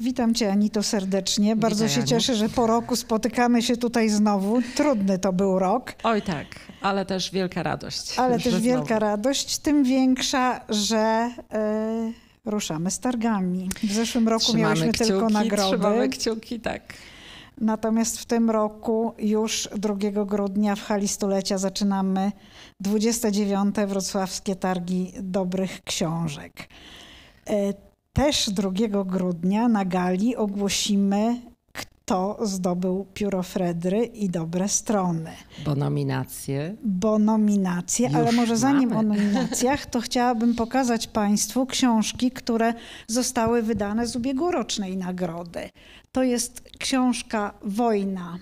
Witam Cię, Anito, serdecznie. Bardzo Witaj, się cieszę, że po roku spotykamy się tutaj znowu. Trudny to był rok. Oj tak, ale też wielka radość. Ale też wielka radość, tym większa, że e, ruszamy z targami. W zeszłym roku trzymamy miałyśmy kciuki, tylko nagrody. Trzymamy kciuki, tak. Natomiast w tym roku już 2 grudnia w hali stulecia zaczynamy 29. Wrocławskie Targi Dobrych Książek. E, też 2 grudnia na gali ogłosimy, kto zdobył pióro Fredry i dobre strony. Bo nominacje. Bo nominacje, Już ale może zanim mamy. o nominacjach, to chciałabym pokazać Państwu książki, które zostały wydane z ubiegłorocznej nagrody. To jest książka Wojna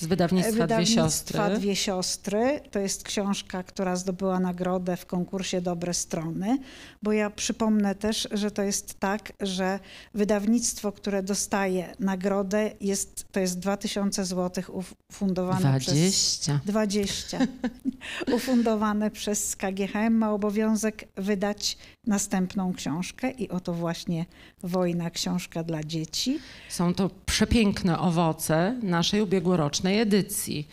z wydawnictwa, wydawnictwa Dwie, Dwie Siostry. To jest książka, która zdobyła nagrodę w konkursie Dobre Strony, bo ja przypomnę też, że to jest tak, że wydawnictwo, które dostaje nagrodę, jest, to jest 2000 zł ufundowane 20. przez... 20. ufundowane przez KGHM ma obowiązek wydać następną książkę i oto właśnie Wojna, książka dla dzieci. Są to przepiękne owoce naszej ubiegłorocznej edycji,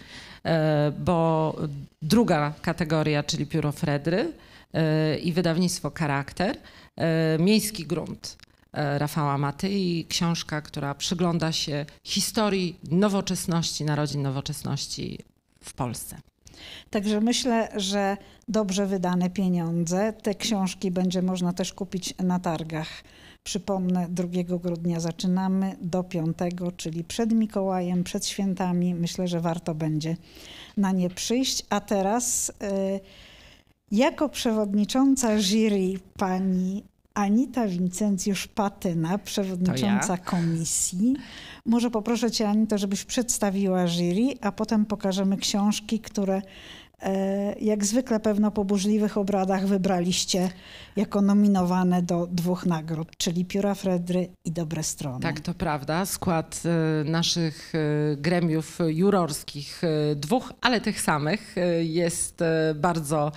e, bo druga kategoria, czyli pióro Fredry e, i wydawnictwo Charakter, e, Miejski Grunt Rafała Matyi, książka, która przygląda się historii nowoczesności, narodzin nowoczesności w Polsce. Także myślę, że dobrze wydane pieniądze, te książki będzie można też kupić na targach Przypomnę, 2 grudnia zaczynamy do 5, czyli przed Mikołajem, przed świętami. Myślę, że warto będzie na nie przyjść. A teraz y, jako przewodnicząca jury pani Anita Wincencjusz-Patyna, przewodnicząca ja. komisji. Może poproszę Cię, Anito, żebyś przedstawiła jury, a potem pokażemy książki, które y, jak zwykle pewno po burzliwych obradach wybraliście jako nominowane do dwóch nagród, czyli Pióra Fredry i Dobre Strony. Tak, to prawda. Skład e, naszych e, gremiów jurorskich, e, dwóch, ale tych samych, jest bardzo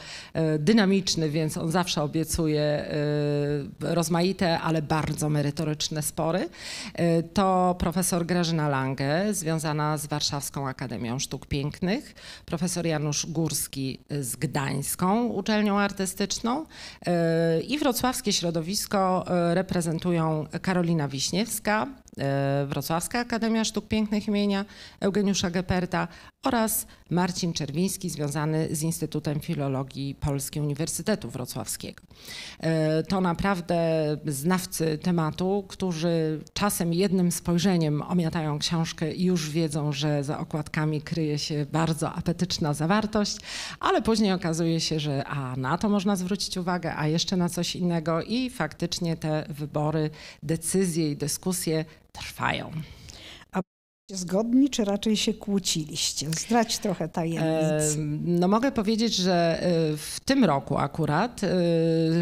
dynamiczny, więc on zawsze obiecuje rozmaite, ale bardzo merytoryczne spory. To profesor Grażyna Lange, związana z Warszawską Akademią Sztuk Pięknych, profesor Janusz Górski z Gdańską Uczelnią Artystyczną, i wrocławskie środowisko e, reprezentują Karolina Wiśniewska, E, Wrocławska Akademia Sztuk Pięknych imienia Eugeniusza Geperta oraz Marcin Czerwiński związany z Instytutem Filologii Polskiej Uniwersytetu Wrocławskiego. E, to naprawdę znawcy tematu, którzy czasem jednym spojrzeniem omiatają książkę i już wiedzą, że za okładkami kryje się bardzo apetyczna zawartość, ale później okazuje się, że a na to można zwrócić uwagę, a jeszcze na coś innego i faktycznie te wybory, decyzje i dyskusje trwają zgodni, czy raczej się kłóciliście? Zdrać trochę tajemnic. no mogę powiedzieć, że y, w tym roku akurat y,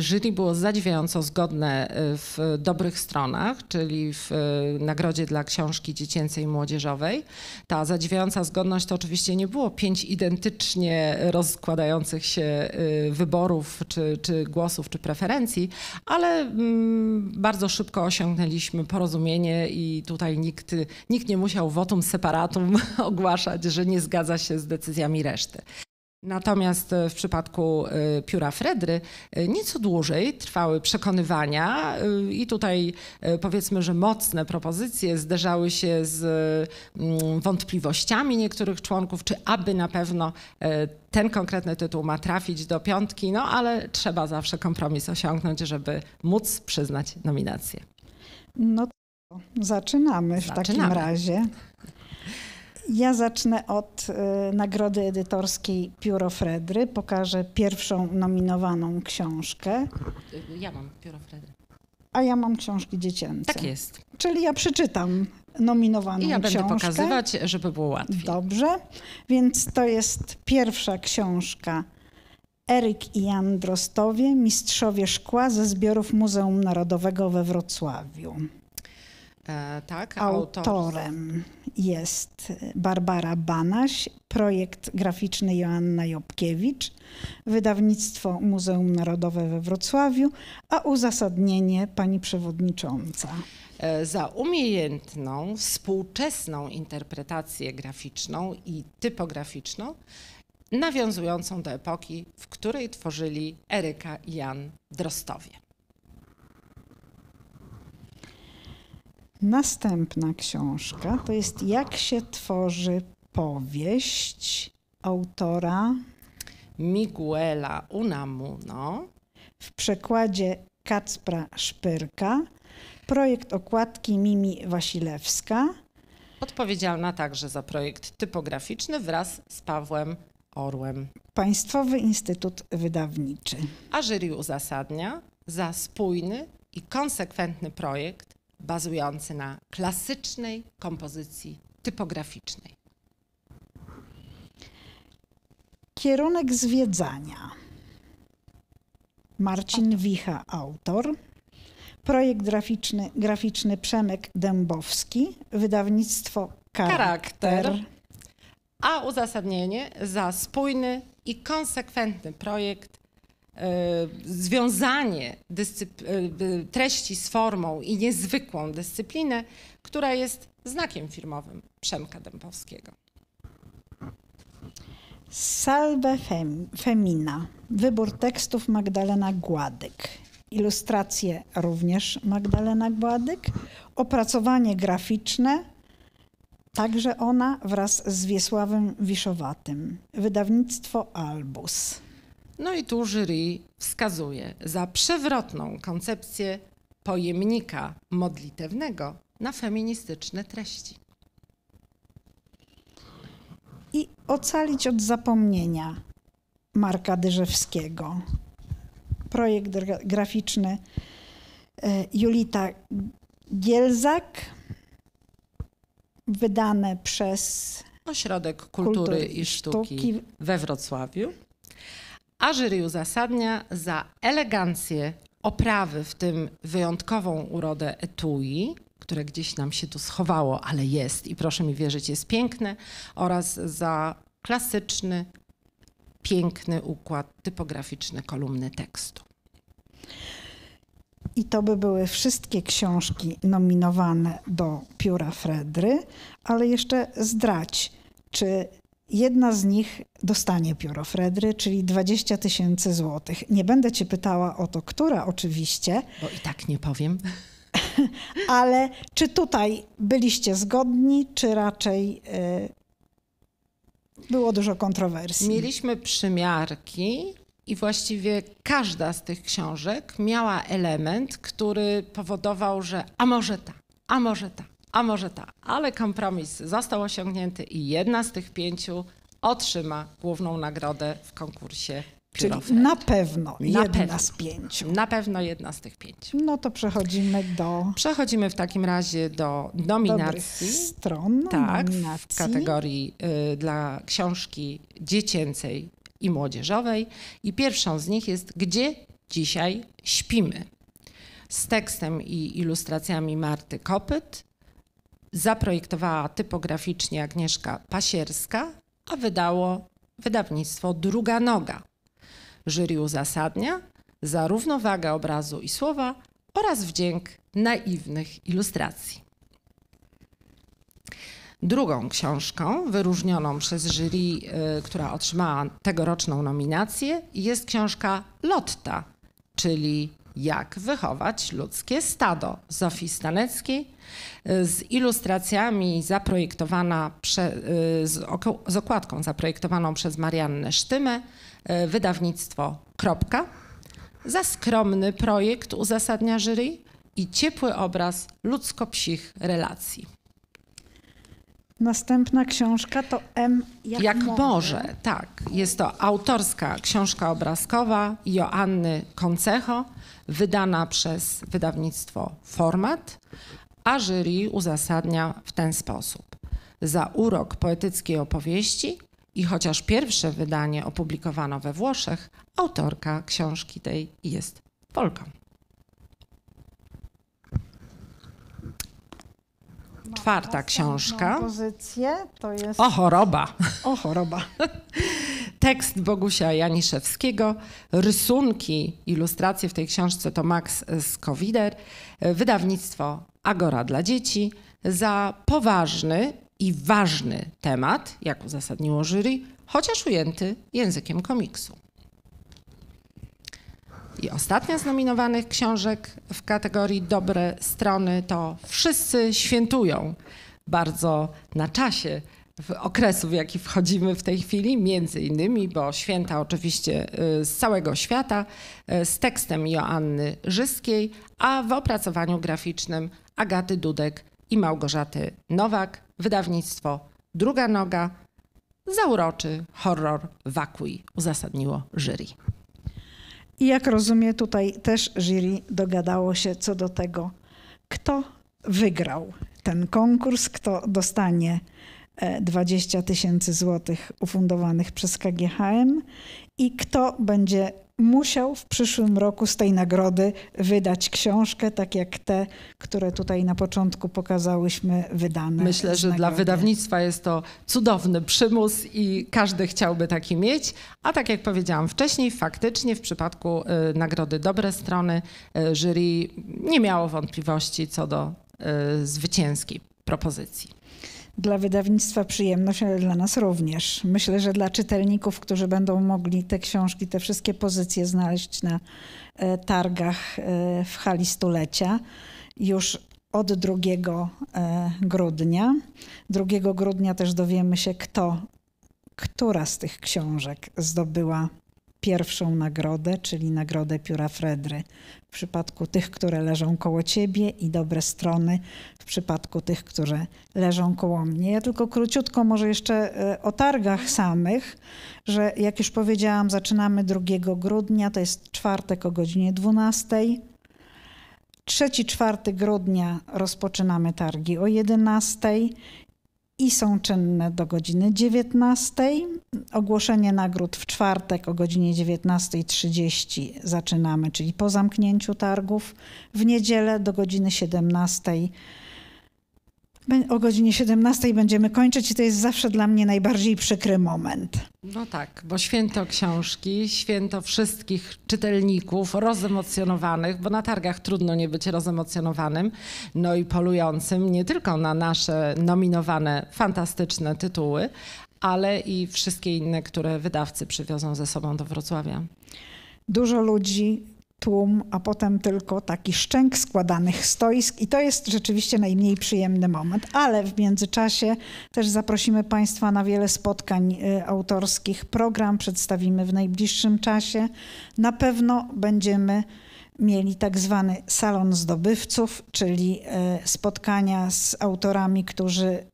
jury było zadziwiająco zgodne y, w dobrych stronach, czyli w nagrodzie dla książki dziecięcej i młodzieżowej. Ta zadziwiająca zgodność to oczywiście nie było pięć identycznie rozkładających się wyborów, czy, czy głosów, czy preferencji, ale mm, bardzo szybko osiągnęliśmy porozumienie i tutaj nikt, nikt nie musiał wołać votum separatum ogłaszać, że nie zgadza się z decyzjami reszty. Natomiast e, w przypadku e, pióra Fredry e, nieco dłużej trwały przekonywania i tutaj powiedzmy, że mocne propozycje zderzały się z mm, wątpliwościami niektórych członków, czy aby na pewno ten konkretny tytuł ma trafić do piątki, no ale trzeba zawsze kompromis osiągnąć, żeby móc przyznać nominację. No Zaczynamy w Zaczynamy. takim razie. Ja zacznę od y, nagrody edytorskiej Pióro Fredry. Pokażę pierwszą nominowaną książkę. Ja mam Pióro Fredry. A ja mam książki dziecięce. Tak jest. Czyli ja przeczytam nominowaną I ja książkę. będę pokazywać, żeby było łatwiej. Dobrze. Więc to jest pierwsza książka Eryk i Jan Drostowie, Mistrzowie Szkła ze zbiorów Muzeum Narodowego we Wrocławiu. E, tak? Autorem. Autorem jest Barbara Banaś, projekt graficzny Joanna Jobkiewicz, wydawnictwo Muzeum Narodowe we Wrocławiu, a uzasadnienie pani przewodnicząca. E, za umiejętną, współczesną interpretację graficzną i typograficzną, nawiązującą do epoki, w której tworzyli Eryka i Jan Drostowie. Następna książka to jest Jak się tworzy powieść autora Miguela Unamuno. W przekładzie Kacpra Szpyrka. Projekt okładki Mimi Wasilewska. Odpowiedzialna także za projekt typograficzny wraz z Pawłem Orłem. Państwowy Instytut Wydawniczy. A jury uzasadnia za spójny i konsekwentny projekt bazujący na klasycznej kompozycji typograficznej. Kierunek zwiedzania. Marcin Wicha, autor. Projekt graficzny, graficzny Przemek Dębowski, wydawnictwo Charakter. Charakter. A uzasadnienie za spójny i konsekwentny projekt E, związanie e, treści z formą i niezwykłą dyscyplinę, która jest znakiem firmowym Przemka Dębowskiego. Salve fem, Femina. Wybór tekstów Magdalena Gładyk. Ilustracje również Magdalena Gładyk. Opracowanie graficzne także ona wraz z Wiesławem Wiszowatym. Wydawnictwo Albus. No i tu jury wskazuje za przewrotną koncepcję pojemnika modlitewnego na feministyczne treści. I ocalić od zapomnienia Marka Dyżewskiego. Projekt graficzny e, Julita Gielzak, wydane przez Ośrodek Kultury, Kultury i Sztuki, Sztuki we Wrocławiu a jury uzasadnia za elegancję oprawy, w tym wyjątkową urodę etui, które gdzieś nam się tu schowało, ale jest i proszę mi wierzyć, jest piękne, oraz za klasyczny, piękny układ typograficzny kolumny tekstu. I to by były wszystkie książki nominowane do pióra Fredry, ale jeszcze zdrać, czy Jedna z nich dostanie pióro Fredry, czyli 20 tysięcy złotych. Nie będę cię pytała o to, która oczywiście. Bo i tak nie powiem. Ale czy tutaj byliście zgodni, czy raczej yy, było dużo kontrowersji? Mieliśmy przymiarki, i właściwie każda z tych książek miała element, który powodował, że a może ta, a może ta, a może ta. Ale kompromis został osiągnięty i jedna z tych pięciu otrzyma główną nagrodę w konkursie Czyli na pewno na jedna pewno. z pięciu. Na pewno jedna z tych pięciu. No to przechodzimy do. Przechodzimy w takim razie do nominacji. stron. Tak, nominacji. w kategorii y, dla książki dziecięcej i młodzieżowej. I pierwszą z nich jest Gdzie dzisiaj śpimy? Z tekstem i ilustracjami Marty Kopyt zaprojektowała typograficznie Agnieszka Pasierska, a wydało wydawnictwo Druga Noga. Jury uzasadnia za równowagę obrazu i słowa oraz wdzięk naiwnych ilustracji. Drugą książką wyróżnioną przez jury, y, która otrzymała tegoroczną nominację, jest książka Lotta, czyli jak wychować ludzkie stado Zofii Staneckiej y, z ilustracjami zaprojektowana prze, y, z, oko, z okładką zaprojektowaną przez Mariannę Sztymę, y, wydawnictwo Kropka. Za skromny projekt uzasadnia jury i ciepły obraz ludzko-psich relacji. Następna książka to M jak, jak może. Tak, jest to autorska książka obrazkowa Joanny Koncecho, wydana przez wydawnictwo Format, a jury uzasadnia w ten sposób. Za urok poetyckiej opowieści i chociaż pierwsze wydanie opublikowano we Włoszech, autorka książki tej jest Polką. czwarta książka. Pozycję, to jest... O choroba. O choroba. Tekst Bogusia Janiszewskiego, rysunki, ilustracje w tej książce to Max Skowider, wydawnictwo Agora dla dzieci. Za poważny i ważny temat, jak uzasadniło jury, chociaż ujęty językiem komiksu. I ostatnia z nominowanych książek w kategorii Dobre strony to Wszyscy świętują. Bardzo na czasie w okresu, w jaki wchodzimy w tej chwili, między innymi, bo święta oczywiście y, z całego świata, y, z tekstem Joanny Żyskiej, a w opracowaniu graficznym Agaty Dudek i Małgorzaty Nowak, wydawnictwo Druga Noga, zauroczy horror Wakui uzasadniło jury. I jak rozumiem, tutaj też jury dogadało się co do tego, kto wygrał ten konkurs, kto dostanie 20 tysięcy złotych ufundowanych przez KGHM i kto będzie musiał w przyszłym roku z tej nagrody wydać książkę, tak jak te, które tutaj na początku pokazałyśmy, wydane. Myślę, że dla wydawnictwa jest to cudowny przymus i każdy chciałby taki mieć. A tak jak powiedziałam wcześniej, faktycznie w przypadku y, nagrody Dobre Strony y, jury nie miało wątpliwości co do y, zwycięskiej propozycji dla wydawnictwa przyjemność, ale dla nas również. Myślę, że dla czytelników, którzy będą mogli te książki, te wszystkie pozycje znaleźć na e, targach e, w hali stulecia już od 2 e, grudnia. 2 grudnia też dowiemy się, kto, która z tych książek zdobyła pierwszą nagrodę, czyli nagrodę pióra Fredry. W przypadku tych, które leżą koło ciebie i dobre strony, w przypadku tych, które leżą koło mnie. Ja tylko króciutko może jeszcze e, o targach samych, że jak już powiedziałam, zaczynamy 2 grudnia, to jest czwartek o godzinie 12. 3-4 grudnia rozpoczynamy targi o 11 i są czynne do godziny 19. Ogłoszenie nagród w czwartek o godzinie 19.30 zaczynamy, czyli po zamknięciu targów. W niedzielę do godziny 17.00 o godzinie 17 będziemy kończyć i to jest zawsze dla mnie najbardziej przykry moment. No tak, bo święto książki, święto wszystkich czytelników rozemocjonowanych, bo na targach trudno nie być rozemocjonowanym, no i polującym nie tylko na nasze nominowane fantastyczne tytuły, ale i wszystkie inne, które wydawcy przywiozą ze sobą do Wrocławia. Dużo ludzi tłum, a potem tylko taki szczęk składanych stoisk i to jest rzeczywiście najmniej przyjemny moment, ale w międzyczasie też zaprosimy Państwa na wiele spotkań y, autorskich. Program przedstawimy w najbliższym czasie. Na pewno będziemy mieli tak zwany salon zdobywców, czyli y, spotkania z autorami, którzy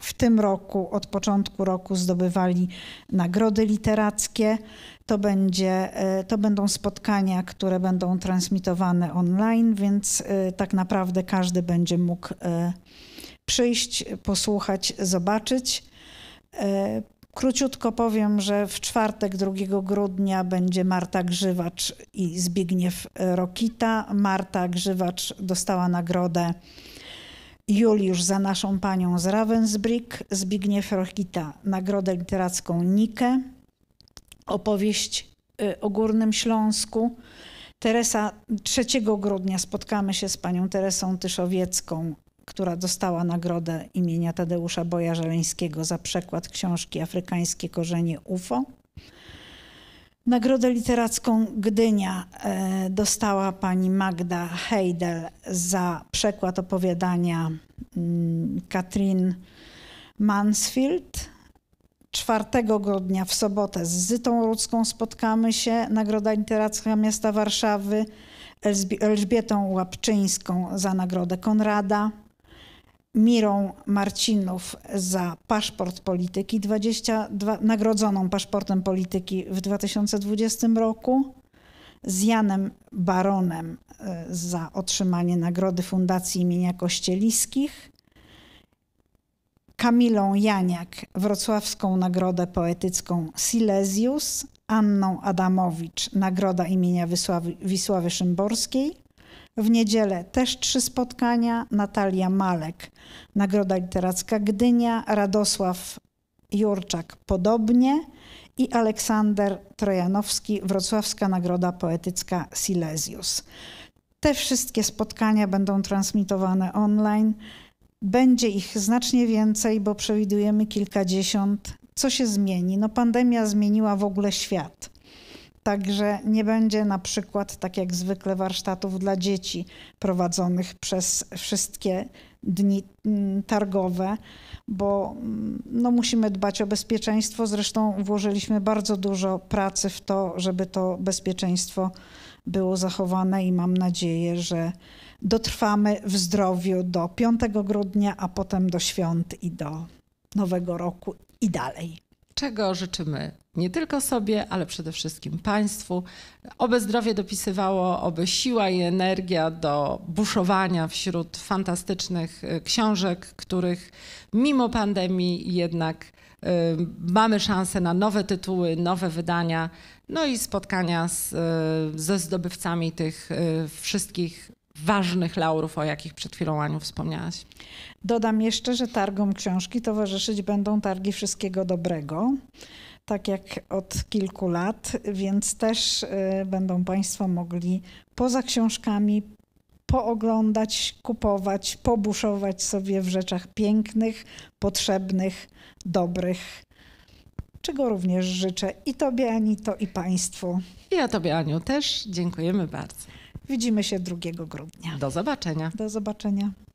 w tym roku, od początku roku zdobywali nagrody literackie. To, będzie, e, to będą spotkania, które będą transmitowane online, więc e, tak naprawdę każdy będzie mógł e, przyjść, posłuchać, zobaczyć. Króciutko powiem, że w czwartek 2 grudnia będzie Marta Grzywacz i Zbigniew Rokita. Marta Grzywacz dostała nagrodę Juliusz za naszą panią z Ravensbrück, Zbigniew Rokita nagrodę literacką Nike opowieść y, o Górnym Śląsku. Teresa, 3 grudnia spotkamy się z panią Teresą Tyszowiecką, która dostała nagrodę imienia Tadeusza Boja-Żeleńskiego za przekład książki Afrykańskie korzenie UFO. Nagrodę literacką Gdynia e, dostała pani Magda Heidel za przekład opowiadania mm, Katrin Mansfield. 4 grudnia w sobotę z Zytą Rudzką spotkamy się, Nagroda Literacka Miasta Warszawy, Elżbietą Łapczyńską za Nagrodę Konrada, Mirą Marcinów za paszport polityki 22, nagrodzoną paszportem polityki w 2020 roku, z Janem Baronem y, za otrzymanie nagrody Fundacji imienia Kościeliskich, Kamilą Janiak Wrocławską Nagrodę Poetycką Silesius, Anną Adamowicz Nagroda imienia Wisławy, Wisławy Szymborskiej. W niedzielę też trzy spotkania. Natalia Malek, Nagroda Literacka Gdynia, Radosław Jurczak podobnie i Aleksander Trojanowski, Wrocławska Nagroda Poetycka Silesius. Te wszystkie spotkania będą transmitowane online. Będzie ich znacznie więcej, bo przewidujemy kilkadziesiąt. Co się zmieni? No, pandemia zmieniła w ogóle świat. Także nie będzie na przykład, tak jak zwykle, warsztatów dla dzieci prowadzonych przez wszystkie dni mm, targowe, bo mm, no, musimy dbać o bezpieczeństwo. Zresztą włożyliśmy bardzo dużo pracy w to, żeby to bezpieczeństwo było zachowane i mam nadzieję, że dotrwamy w zdrowiu do 5 grudnia, a potem do świąt i do nowego roku i dalej. Czego życzymy nie tylko sobie, ale przede wszystkim Państwu. Oby zdrowie dopisywało, oby siła i energia do buszowania wśród fantastycznych y, książek, których mimo pandemii jednak y, mamy szansę na nowe tytuły, nowe wydania, no i spotkania z, y, ze zdobywcami tych wszystkich ważnych laurów, o jakich przed chwilą Aniu wspomniałaś. Dodam jeszcze, że targom książki towarzyszyć będą targi Wszystkiego Dobrego tak jak od kilku lat, więc też y, będą Państwo mogli poza książkami pooglądać, kupować, pobuszować sobie w rzeczach pięknych, potrzebnych, dobrych. Czego również życzę i Tobie, Anito, i Państwu. Ja Tobie, Aniu, też dziękujemy bardzo. Widzimy się 2 grudnia. Do zobaczenia. Do zobaczenia.